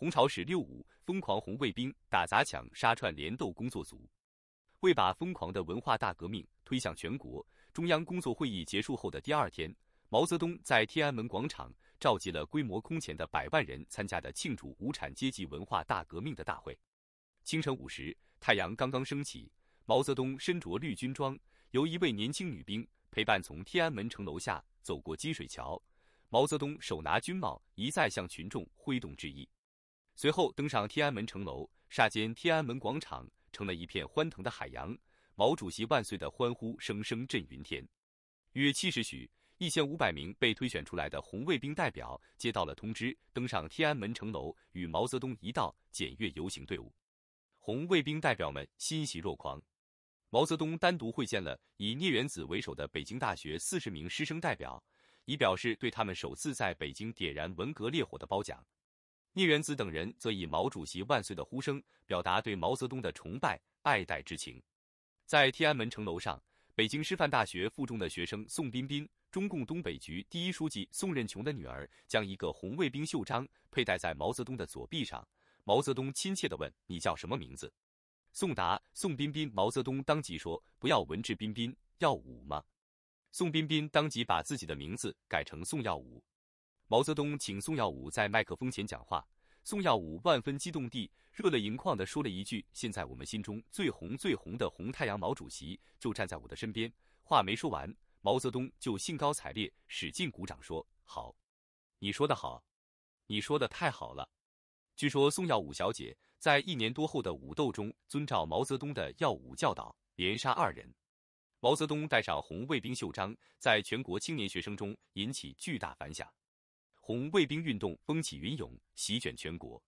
红朝史六五疯狂红卫兵打砸抢杀串连斗工作组，为把疯狂的文化大革命推向全国，中央工作会议结束后的第二天，毛泽东在天安门广场召集了规模空前的百万人参加的庆祝无产阶级文化大革命的大会。清晨五时，太阳刚刚升起，毛泽东身着绿军装，由一位年轻女兵陪伴，从天安门城楼下走过金水桥。毛泽东手拿军帽，一再向群众挥动致意。随后登上天安门城楼，霎间，天安门广场成了一片欢腾的海洋，“毛主席万岁”的欢呼声声震云天。约七时许，一千五百名被推选出来的红卫兵代表接到了通知，登上天安门城楼，与毛泽东一道检阅游行队伍。红卫兵代表们欣喜若狂。毛泽东单独会见了以聂元子为首的北京大学四十名师生代表，以表示对他们首次在北京点燃文革烈火的褒奖。聂元子等人则以“毛主席万岁”的呼声表达对毛泽东的崇拜爱戴之情。在天安门城楼上，北京师范大学附中的学生宋彬彬，中共东北局第一书记宋任穷的女儿，将一个红卫兵袖章佩戴在毛泽东的左臂上。毛泽东亲切地问：“你叫什么名字？”宋答：“宋彬彬。”毛泽东当即说：“不要文质彬彬，要武吗？”宋彬彬当即把自己的名字改成宋耀武。毛泽东请宋耀武在麦克风前讲话，宋耀武万分激动地热泪盈眶地说了一句：“现在我们心中最红最红的红太阳，毛主席就站在我的身边。”话没说完，毛泽东就兴高采烈、使劲鼓掌说：“好，你说的好，你说的太好了。”据说宋耀武小姐在一年多后的武斗中，遵照毛泽东的耀武教导，连杀二人。毛泽东戴上红卫兵袖章，在全国青年学生中引起巨大反响。红卫兵运动风起云涌，席卷全国。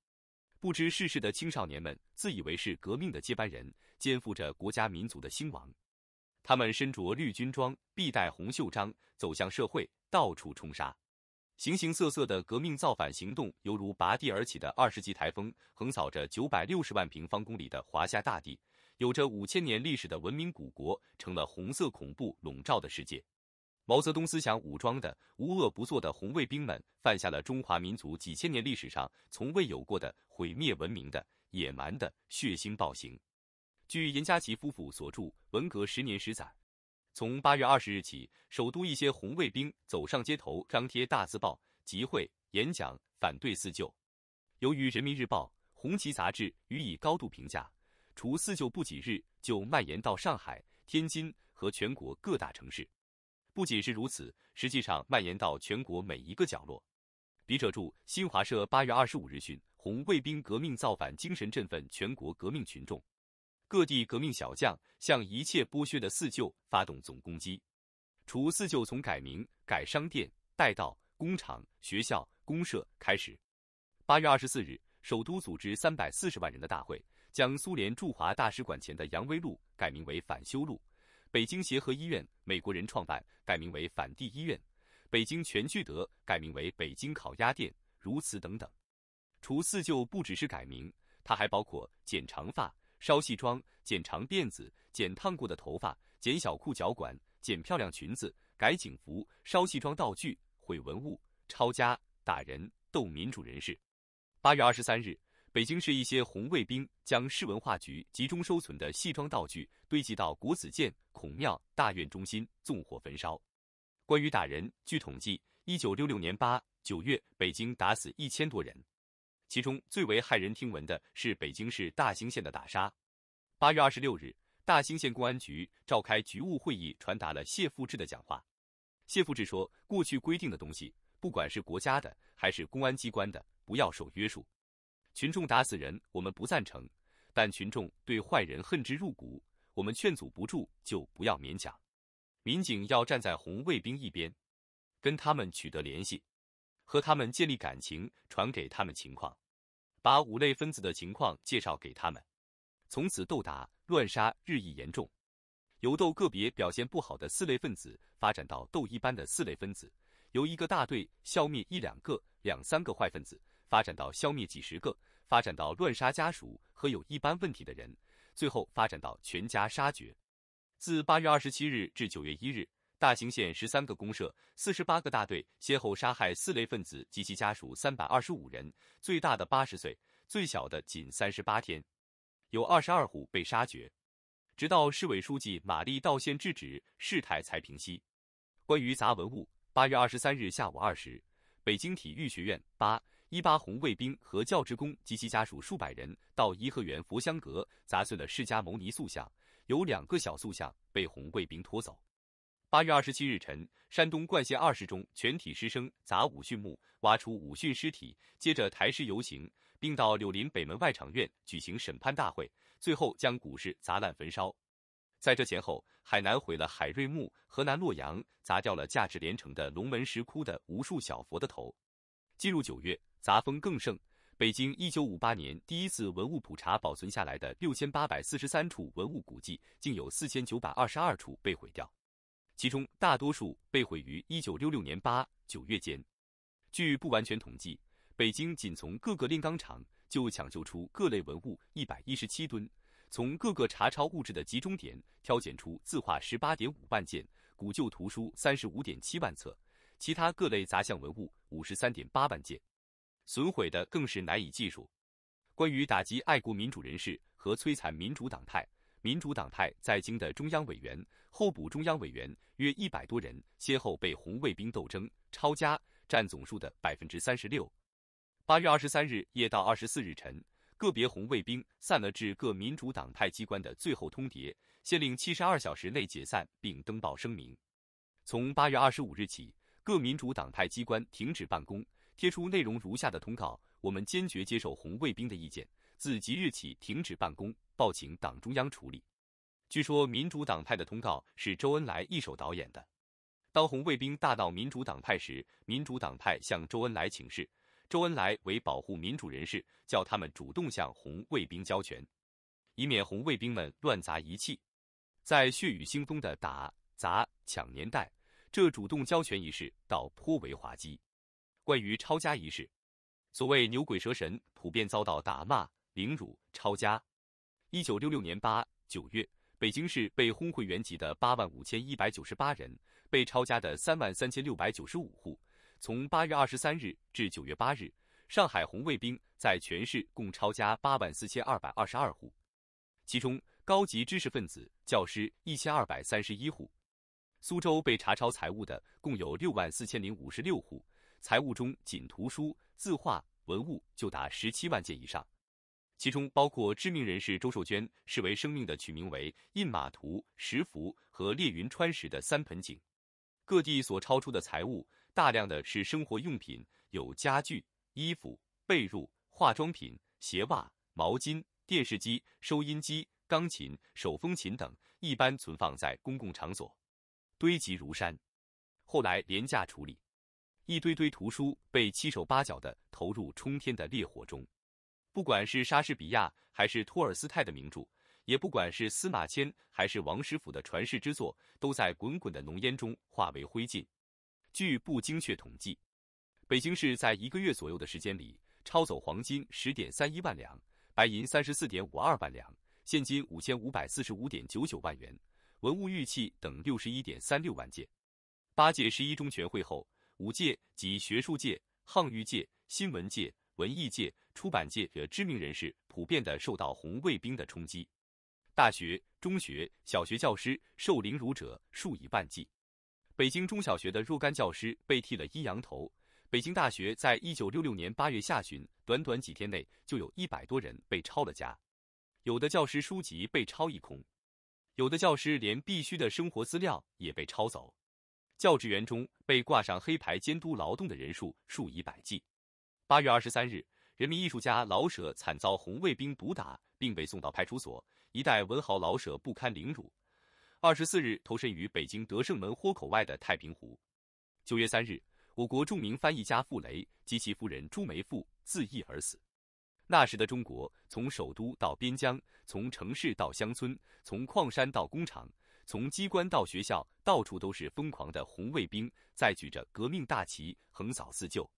不知世事的青少年们自以为是革命的接班人，肩负着国家民族的兴亡。他们身着绿军装，臂戴红袖章，走向社会，到处冲杀。形形色色的革命造反行动，犹如拔地而起的二十级台风，横扫着九百六十万平方公里的华夏大地。有着五千年历史的文明古国，成了红色恐怖笼罩的世界。毛泽东思想武装的无恶不作的红卫兵们，犯下了中华民族几千年历史上从未有过的毁灭文明的野蛮的血腥暴行。据严家琪夫妇所著《文革十年十载》，从八月二十日起，首都一些红卫兵走上街头，张贴大字报、集会演讲，反对四旧。由于《人民日报》《红旗》杂志予以高度评价，除四旧不几日就蔓延到上海、天津和全国各大城市。不仅是如此，实际上蔓延到全国每一个角落。笔者注：新华社八月二十五日讯，红卫兵革命造反精神振奋全国革命群众，各地革命小将向一切剥削的四旧发动总攻击。除四旧从改名、改商店、带到工厂、学校、公社开始。八月二十四日，首都组织三百四十万人的大会，将苏联驻华大使馆前的扬威路改名为反修路。北京协和医院美国人创办改名为反帝医院，北京全聚德改名为北京烤鸭店，如此等等。除四旧不只是改名，它还包括剪长发、烧细装、剪长辫子、剪烫过的头发、剪小裤脚管、剪漂亮裙子、改警服、烧西装道具、毁文物、抄家、打人、斗民主人士。八月二十三日。北京市一些红卫兵将市文化局集中收存的戏装道具堆积到国子监孔庙大院中心，纵火焚烧。关于打人，据统计，一九六六年八九月，北京打死一千多人，其中最为骇人听闻的是北京市大兴县的打杀。八月二十六日，大兴县公安局召开局务会议，传达了谢富治的讲话。谢富治说：“过去规定的东西，不管是国家的还是公安机关的，不要受约束。”群众打死人，我们不赞成，但群众对坏人恨之入骨，我们劝阻不住，就不要勉强。民警要站在红卫兵一边，跟他们取得联系，和他们建立感情，传给他们情况，把五类分子的情况介绍给他们。从此斗打乱杀日益严重，由斗个别表现不好的四类分子发展到斗一般的四类分子，由一个大队消灭一两个、两三个坏分子。发展到消灭几十个，发展到乱杀家属和有一般问题的人，最后发展到全家杀绝。自八月二十七日至九月一日，大兴县十三个公社、四十八个大队先后杀害四类分子及其家属三百二十五人，最大的八十岁，最小的仅三十八天，有二十二户被杀绝。直到市委书记马立道县制止事态才平息。关于杂文物，八月二十三日下午二时，北京体育学院八。一八红卫兵和教职工及其家属数百人到颐和园佛香阁砸碎了释迦牟尼塑像，有两个小塑像被红卫兵拖走。八月二十七日晨，山东冠县二十中全体师生砸武训墓，挖出武训尸体，接着抬尸游行，并到柳林北门外场院举行审判大会，最后将古尸砸烂焚烧。在这前后，海南毁了海瑞墓，河南洛阳砸掉了价值连城的龙门石窟的无数小佛的头。进入九月。杂风更盛。北京一九五八年第一次文物普查保存下来的六千八百四十三处文物古迹，竟有四千九百二十二处被毁掉，其中大多数被毁于一九六六年八九月间。据不完全统计，北京仅从各个炼钢厂就抢救出各类文物一百一十七吨，从各个查抄物质的集中点挑拣出字画十八点五万件、古旧图书三十五点七万册、其他各类杂项文物五十三点八万件。损毁的更是难以计数。关于打击爱国民主人士和摧残民主党派，民主党派在京的中央委员、候补中央委员约一百多人，先后被红卫兵斗争、抄家，占总数的百分之三十六。八月二十三日夜到二十四日晨，个别红卫兵散了至各民主党派机关的最后通牒，限令七十二小时内解散，并登报声明。从八月二十五日起，各民主党派机关停止办公。贴出内容如下的通告：我们坚决接受红卫兵的意见，自即日起停止办公，报请党中央处理。据说民主党派的通告是周恩来一手导演的。当红卫兵大闹民主党派时，民主党派向周恩来请示，周恩来为保护民主人士，叫他们主动向红卫兵交权，以免红卫兵们乱砸仪器。在血雨腥风的打砸抢年代，这主动交权一事倒颇为滑稽。关于抄家一事，所谓牛鬼蛇神普遍遭到打骂、凌辱、抄家。一九六六年八九月，北京市被轰回原籍的八万五千一百九十八人，被抄家的三万三千六百九十五户。从八月二十三日至九月八日，上海红卫兵在全市共抄家八万四千二百二十二户，其中高级知识分子、教师一千二百三十一户。苏州被查抄财物的共有六万四千零五十六户。财物中，仅图书、字画、文物就达十七万件以上，其中包括知名人士周寿娟视为生命的取名为《印马图》石符》和《列云川石》的三盆景。各地所超出的财物，大量的是生活用品，有家具、衣服、被褥、化妆品、鞋袜、毛巾、电视机、收音机、钢琴、手风琴等，一般存放在公共场所，堆积如山。后来廉价处理。一堆堆图书被七手八脚的投入冲天的烈火中，不管是莎士比亚还是托尔斯泰的名著，也不管是司马迁还是王师傅的传世之作，都在滚滚的浓烟中化为灰烬。据不精确统计，北京市在一个月左右的时间里，抄走黄金十点三一万两，白银三十四点五二万两，现金五千五百四十五点九九万元，文物玉器等六十一点三六万件。八届十一中全会后。五界及学术界、汉语界、新闻界、文艺界、出版界的知名人士普遍的受到红卫兵的冲击，大学、中学、小学教师受凌辱者数以万计。北京中小学的若干教师被剃了阴阳头。北京大学在一九六六年八月下旬，短短几天内就有一百多人被抄了家，有的教师书籍被抄一空，有的教师连必需的生活资料也被抄走。教职员中被挂上黑牌监督劳动的人数数以百计。八月二十三日，人民艺术家老舍惨遭红卫兵毒打，并被送到派出所。一代文豪老舍不堪凌辱，二十四日投身于北京德胜门豁口外的太平湖。九月三日，我国著名翻译家傅雷及其夫人朱梅馥自缢而死。那时的中国，从首都到边疆，从城市到乡村，从矿山到工厂。从机关到学校，到处都是疯狂的红卫兵在举着革命大旗横扫四旧。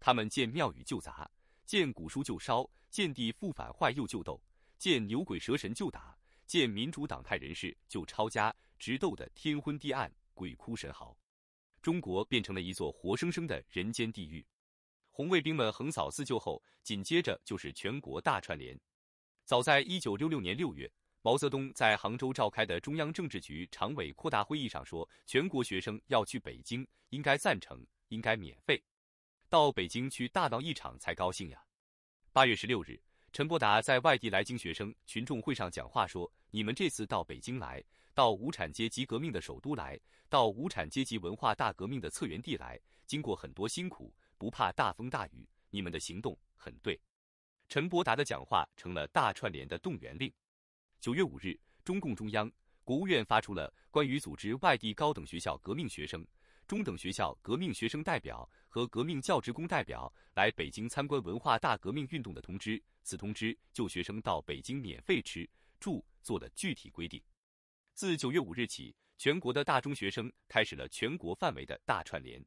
他们见庙宇就砸，见古书就烧，见地覆反坏右就斗，见牛鬼蛇神就打，见民主党派人士就抄家，直斗得天昏地暗，鬼哭神嚎。中国变成了一座活生生的人间地狱。红卫兵们横扫四旧后，紧接着就是全国大串联。早在一九六六年六月。毛泽东在杭州召开的中央政治局常委扩大会议上说：“全国学生要去北京，应该赞成，应该免费，到北京去大闹一场才高兴呀。”八月十六日，陈伯达在外地来京学生群众会上讲话说：“你们这次到北京来，到无产阶级革命的首都来，到无产阶级文化大革命的策源地来，经过很多辛苦，不怕大风大雨，你们的行动很对。”陈伯达的讲话成了大串联的动员令。九月五日，中共中央、国务院发出了关于组织外地高等学校革命学生、中等学校革命学生代表和革命教职工代表来北京参观文化大革命运动的通知。此通知就学生到北京免费吃住做了具体规定。自九月五日起，全国的大中学生开始了全国范围的大串联。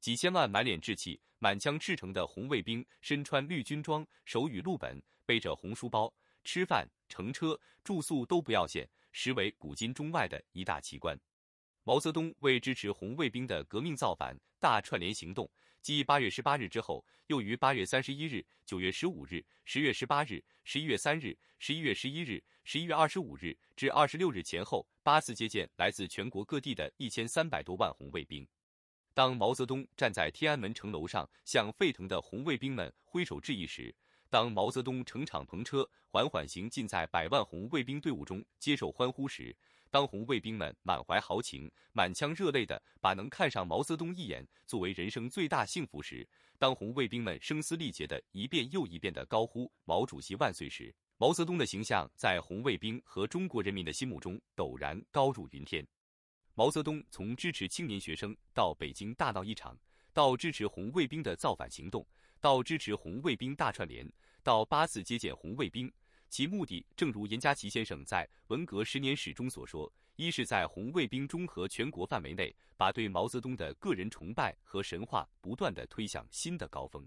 几千万满脸稚气、满腔赤诚的红卫兵，身穿绿军装，手语录本，背着红书包。吃饭、乘车、住宿都不要钱，实为古今中外的一大奇观。毛泽东为支持红卫兵的革命造反大串联行动，继八月十八日之后，又于八月三十一日、九月十五日、十月十八日、十一月三日、十一月十一日、十一月二十五日至二十六日前后八次接见来自全国各地的一千三百多万红卫兵。当毛泽东站在天安门城楼上向沸腾的红卫兵们挥手致意时，当毛泽东乘敞篷车缓缓行进在百万红卫兵队伍中接受欢呼时，当红卫兵们满怀豪情、满腔热泪的把能看上毛泽东一眼作为人生最大幸福时，当红卫兵们声嘶力竭的一遍又一遍的高呼“毛主席万岁”时，毛泽东的形象在红卫兵和中国人民的心目中陡然高入云天。毛泽东从支持青年学生到北京大闹一场，到支持红卫兵的造反行动，到支持红卫兵大串联。到八次接见红卫兵，其目的正如严家齐先生在《文革十年史》中所说：一是在红卫兵中和全国范围内，把对毛泽东的个人崇拜和神话不断的推向新的高峰；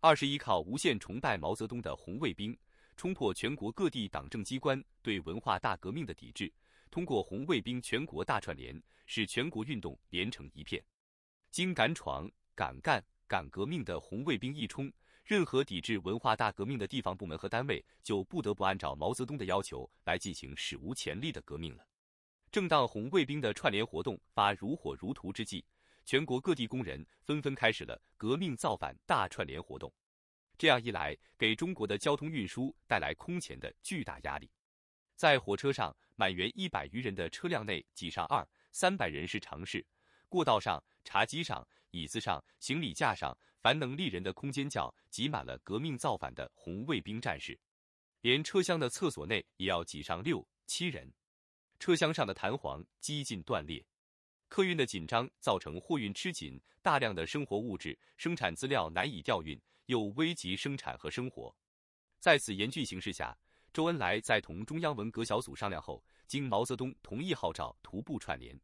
二是依靠无限崇拜毛泽东的红卫兵，冲破全国各地党政机关对文化大革命的抵制，通过红卫兵全国大串联，使全国运动连成一片。经敢闯、敢干、敢革命的红卫兵一冲。任何抵制文化大革命的地方部门和单位，就不得不按照毛泽东的要求来进行史无前例的革命了。正当红卫兵的串联活动发如火如荼之际，全国各地工人纷纷开始了革命造反大串联活动。这样一来，给中国的交通运输带来空前的巨大压力。在火车上，满员一百余人的车辆内挤上二三百人是常事，过道上、茶几上。椅子上、行李架上，凡能立人的空间角挤满了革命造反的红卫兵战士，连车厢的厕所内也要挤上六七人。车厢上的弹簧几近断裂。客运的紧张造成货运吃紧，大量的生活物质、生产资料难以调运，又危及生产和生活。在此严峻形势下，周恩来在同中央文革小组商量后，经毛泽东同意，号召徒步串联。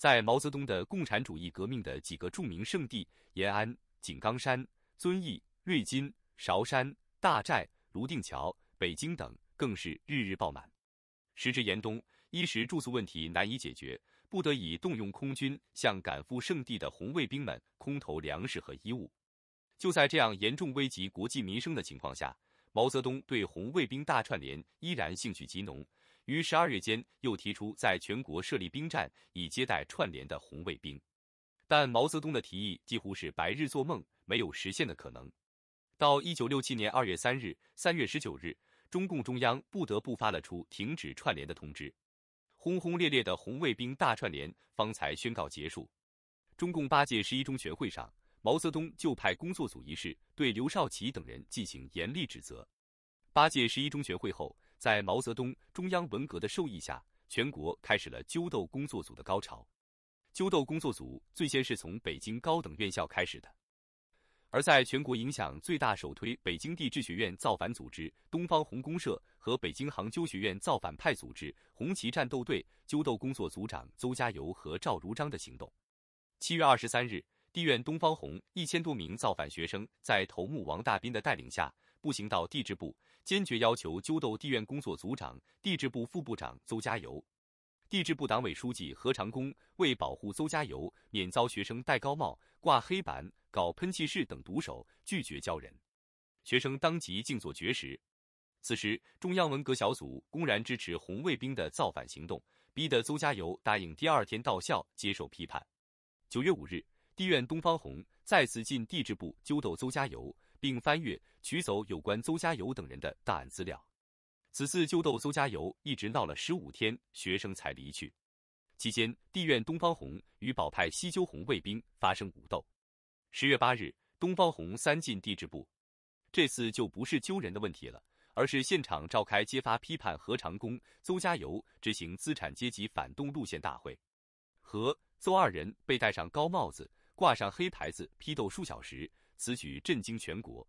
在毛泽东的共产主义革命的几个著名圣地——延安、井冈山、遵义、瑞金、韶山、大寨、泸定桥、北京等，更是日日爆满。时值严冬，衣食住宿问题难以解决，不得已动用空军向赶赴圣地的红卫兵们空投粮食和衣物。就在这样严重危及国计民生的情况下，毛泽东对红卫兵大串联依然兴趣极浓。于十二月间，又提出在全国设立兵站，以接待串联的红卫兵。但毛泽东的提议几乎是白日做梦，没有实现的可能。到一九六七年二月三日、三月十九日，中共中央不得不发了出停止串联的通知，轰轰烈烈的红卫兵大串联方才宣告结束。中共八届十一中全会上，毛泽东就派工作组一事对刘少奇等人进行严厉指责。八届十一中全会后，在毛泽东中央文革的授意下，全国开始了纠斗工作组的高潮。纠斗工作组最先是从北京高等院校开始的，而在全国影响最大、首推北京地质学院造反组织“东方红公社”和北京杭州学院造反派组织“红旗战斗队”。纠斗工作组长邹家友和赵如章的行动。七月二十三日，地院“东方红”一千多名造反学生在头目王大斌的带领下。步行到地质部，坚决要求纠斗地院工作组长、地质部副部长邹家油，地质部党委书记何长工为保护邹家油免遭学生戴高帽、挂黑板、搞喷气式等毒手，拒绝交人。学生当即静坐绝食。此时，中央文革小组公然支持红卫兵的造反行动，逼得邹家油答应第二天到校接受批判。九月五日，地院东方红再次进地质部纠斗邹家油。并翻阅取走有关邹家友等人的档案资料。此次揪斗邹家友一直闹了十五天，学生才离去。期间，地院东方红与保派西揪红卫兵发生武斗。十月八日，东方红三进地质部。这次就不是揪人的问题了，而是现场召开揭发批判何长工、邹家友执行资产阶级反动路线大会。何、邹二人被戴上高帽子，挂上黑牌子，批斗数小时。此举震惊全国，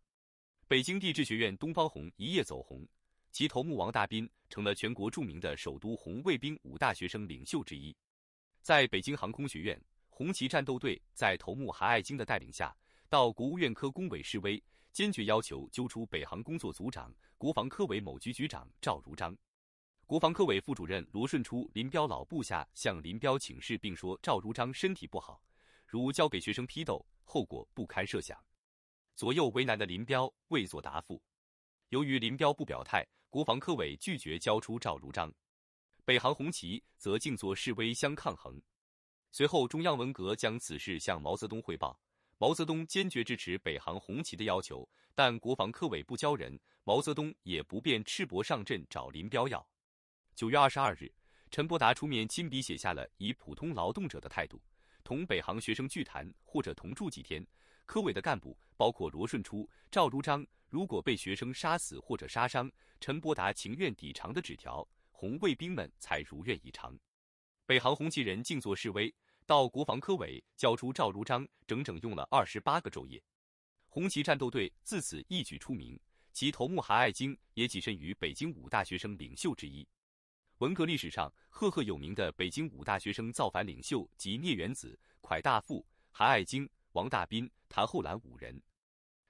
北京地质学院“东方红”一夜走红，其头目王大斌成了全国著名的首都红卫兵五大学生领袖之一。在北京航空学院“红旗战斗队”在头目韩爱京的带领下，到国务院科工委示威，坚决要求揪出北航工作组长、国防科委某局局长赵如章。国防科委副主任罗顺初、林彪老部下向林彪请示，并说赵如章身体不好，如交给学生批斗，后果不堪设想。左右为难的林彪未作答复。由于林彪不表态，国防科委拒绝交出赵如章，北航红旗则静坐示威相抗衡。随后，中央文革将此事向毛泽东汇报，毛泽东坚决支持北航红旗的要求，但国防科委不交人，毛泽东也不便赤膊上阵找林彪要。九月二十二日，陈伯达出面亲笔写下了以普通劳动者的态度同北航学生聚谈或者同住几天。科委的干部包括罗顺初、赵如章，如果被学生杀死或者杀伤，陈伯达情愿抵偿的纸条，红卫兵们才如愿以偿。北航红旗人静坐示威到国防科委交出赵如章，整整用了二十八个昼夜。红旗战斗队自此一举出名，其头目韩爱京也跻身于北京五大学生领袖之一。文革历史上赫赫有名的北京五大学生造反领袖及聂元子、蒯大富、韩爱京、王大斌、谭厚兰五人，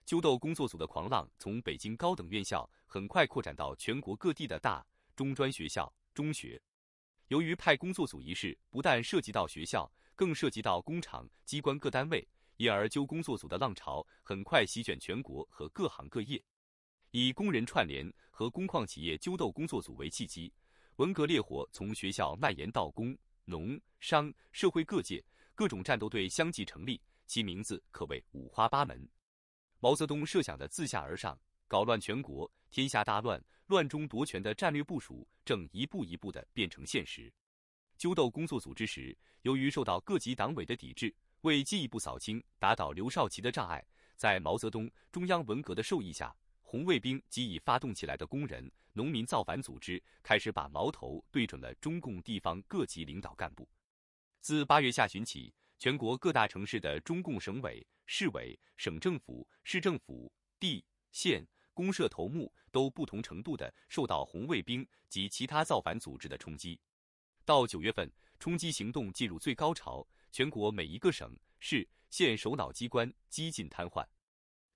纠斗工作组的狂浪从北京高等院校很快扩展到全国各地的大中专学校、中学。由于派工作组一事不但涉及到学校，更涉及到工厂、机关各单位，因而纠工作组的浪潮很快席卷全国和各行各业。以工人串联和工矿企业纠斗工作组为契机，文革烈火从学校蔓延到工、农、商社会各界，各种战斗队相继成立。其名字可谓五花八门。毛泽东设想的自下而上搞乱全国、天下大乱、乱中夺权的战略部署，正一步一步的变成现实。纠斗工作组织时，由于受到各级党委的抵制，为进一步扫清打倒刘少奇的障碍，在毛泽东、中央文革的授意下，红卫兵及已发动起来的工人、农民造反组织，开始把矛头对准了中共地方各级领导干部。自八月下旬起。全国各大城市的中共省委、市委、省政府、市政府、地县公社头目都不同程度的受到红卫兵及其他造反组织的冲击。到九月份，冲击行动进入最高潮，全国每一个省、市、县首脑机关几近瘫痪。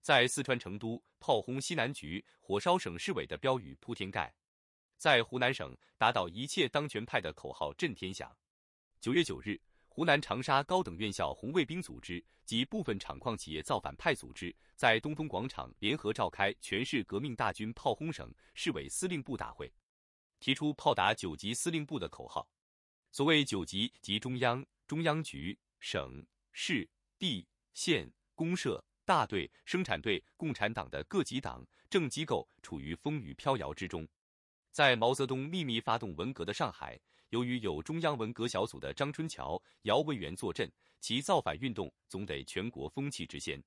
在四川成都，炮轰西南局、火烧省市委的标语铺天盖；在湖南省，打倒一切当权派的口号震天响。九月九日。湖南长沙高等院校红卫兵组织及部分厂矿企业造反派组织在东风广场联合召开全市革命大军炮轰省市委司令部大会，提出“炮打九级司令部”的口号。所谓九级，即中央、中央局、省、市、地、县、公社、大队、生产队、共产党的各级党政机构，处于风雨飘摇之中。在毛泽东秘密发动文革的上海。由于有中央文革小组的张春桥、姚文元坐镇，其造反运动总得全国风气之先。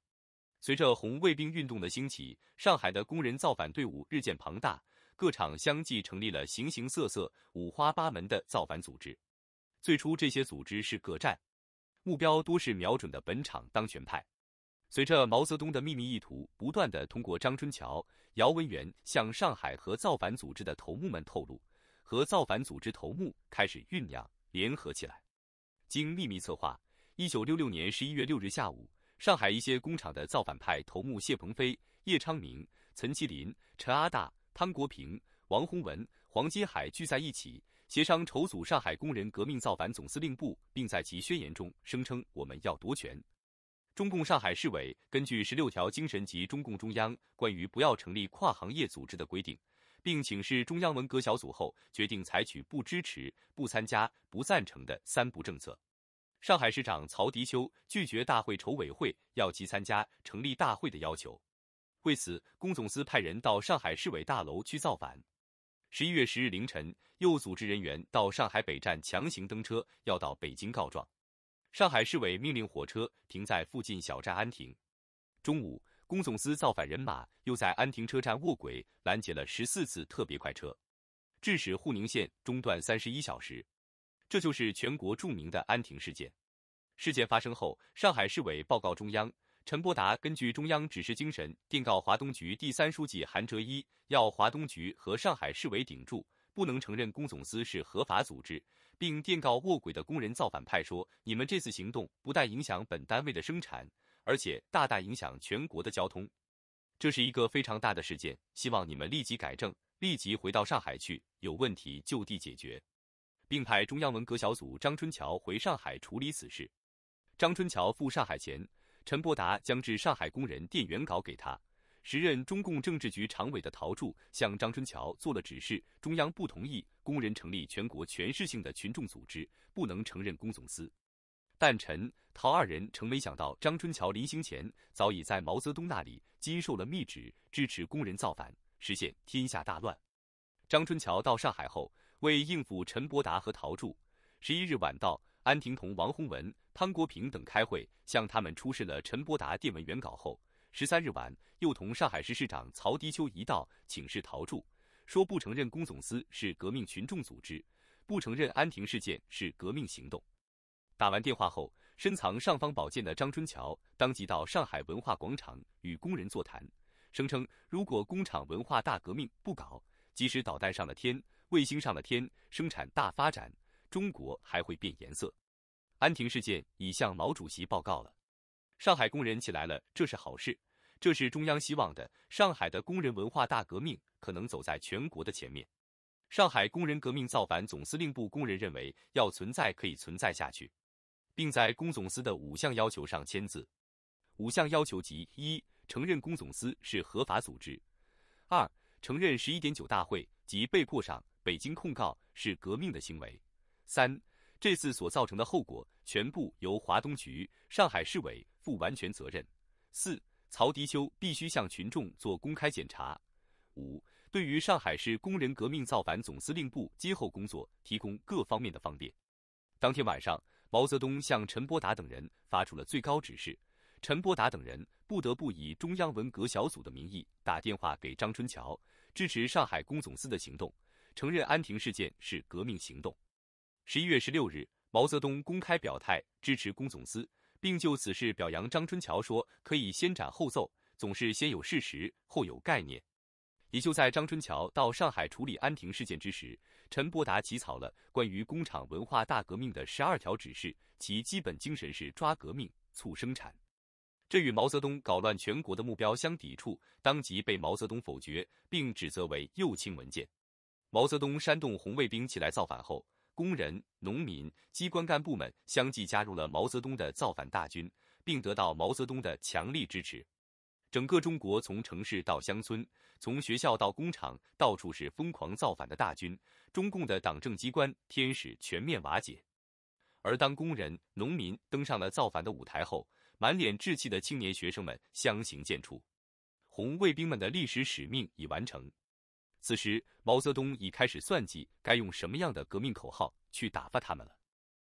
随着红卫兵运动的兴起，上海的工人造反队伍日渐庞大，各厂相继成立了形形色色、五花八门的造反组织。最初，这些组织是各站，目标多是瞄准的本厂当权派。随着毛泽东的秘密意图不断的通过张春桥、姚文元向上海和造反组织的头目们透露。和造反组织头目开始酝酿联合起来，经秘密策划，一九六六年十一月六日下午，上海一些工厂的造反派头目谢鹏飞、叶昌明、陈其林、陈阿大、潘国平、王洪文、黄金海聚在一起，协商筹组上海工人革命造反总司令部，并在其宣言中声称：“我们要夺权。”中共上海市委根据十六条精神及中共中央关于不要成立跨行业组织的规定。并请示中央文革小组后，决定采取不支持、不参加、不赞成的“三不”政策。上海市长曹迪秋拒绝大会筹委会要其参加成立大会的要求。为此，龚总司派人到上海市委大楼去造反。十一月十日凌晨，又组织人员到上海北站强行登车，要到北京告状。上海市委命令火车停在附近小站安亭。中午。龚总司造反人马又在安亭车站卧轨拦截了十四次特别快车，致使沪宁线中断三十一小时。这就是全国著名的安亭事件。事件发生后，上海市委报告中央，陈伯达根据中央指示精神，电告华东局第三书记韩哲一，要华东局和上海市委顶住，不能承认龚总司是合法组织，并电告卧轨的工人造反派说：“你们这次行动不但影响本单位的生产。”而且大大影响全国的交通，这是一个非常大的事件。希望你们立即改正，立即回到上海去，有问题就地解决，并派中央文革小组张春桥回上海处理此事。张春桥赴上海前，陈伯达将致上海工人电原稿给他。时任中共政治局常委的陶铸向张春桥做了指示：中央不同意工人成立全国全市性的群众组织，不能承认工总司。但陈陶二人曾没想到，张春桥临行前早已在毛泽东那里接受了密旨，支持工人造反，实现天下大乱。张春桥到上海后，为应付陈伯达和陶铸，十一日晚到安亭同王洪文、汤国平等开会，向他们出示了陈伯达电文原稿后，十三日晚又同上海市市长曹迪秋一道请示陶铸，说不承认工总司是革命群众组织，不承认安亭事件是革命行动。打完电话后，深藏尚方宝剑的张春桥当即到上海文化广场与工人座谈，声称如果工厂文化大革命不搞，即使导弹上了天、卫星上了天、生产大发展，中国还会变颜色。安亭事件已向毛主席报告了，上海工人起来了，这是好事，这是中央希望的。上海的工人文化大革命可能走在全国的前面。上海工人革命造反总司令部工人认为要存在可以存在下去。并在工总司的五项要求上签字。五项要求即：一、承认工总司是合法组织；二、承认十一点九大会及被迫上北京控告是革命的行为；三、这次所造成的后果全部由华东局、上海市委负完全责任；四、曹迪秋必须向群众做公开检查；五、对于上海市工人革命造反总司令部今后工作提供各方面的方便。当天晚上。毛泽东向陈伯达等人发出了最高指示，陈伯达等人不得不以中央文革小组的名义打电话给张春桥，支持上海工总司的行动，承认安亭事件是革命行动。十一月十六日，毛泽东公开表态支持工总司，并就此事表扬张春桥说：“可以先斩后奏，总是先有事实，后有概念。”也就在张春桥到上海处理安亭事件之时，陈伯达起草了关于工厂文化大革命的十二条指示，其基本精神是抓革命促生产，这与毛泽东搞乱全国的目标相抵触，当即被毛泽东否决，并指责为右倾文件。毛泽东煽动红卫兵起来造反后，工人、农民、机关干部们相继加入了毛泽东的造反大军，并得到毛泽东的强力支持。整个中国从城市到乡村，从学校到工厂，到处是疯狂造反的大军。中共的党政机关、天使全面瓦解。而当工人、农民登上了造反的舞台后，满脸稚气的青年学生们相形见绌。红卫兵们的历史使命已完成。此时，毛泽东已开始算计该用什么样的革命口号去打发他们了。